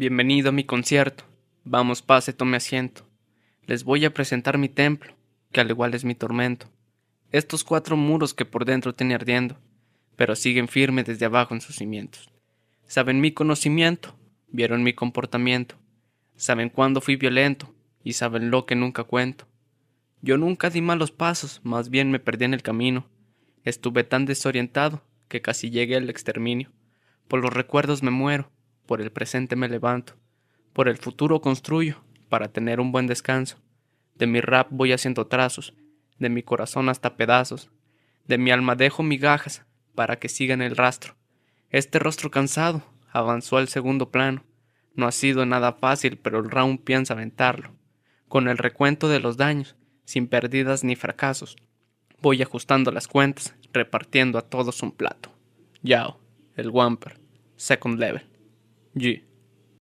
Bienvenido a mi concierto. Vamos, pase, tome asiento. Les voy a presentar mi templo, que al igual es mi tormento. Estos cuatro muros que por dentro tiene ardiendo, pero siguen firmes desde abajo en sus cimientos. Saben mi conocimiento, vieron mi comportamiento, saben cuándo fui violento y saben lo que nunca cuento. Yo nunca di malos pasos, más bien me perdí en el camino. Estuve tan desorientado que casi llegué al exterminio. Por los recuerdos me muero por el presente me levanto, por el futuro construyo, para tener un buen descanso. De mi rap voy haciendo trazos, de mi corazón hasta pedazos, de mi alma dejo migajas, para que sigan el rastro. Este rostro cansado avanzó al segundo plano. No ha sido nada fácil, pero el round piensa aventarlo. Con el recuento de los daños, sin pérdidas ni fracasos, voy ajustando las cuentas, repartiendo a todos un plato. Yao, el Wamper, Second Level. Ji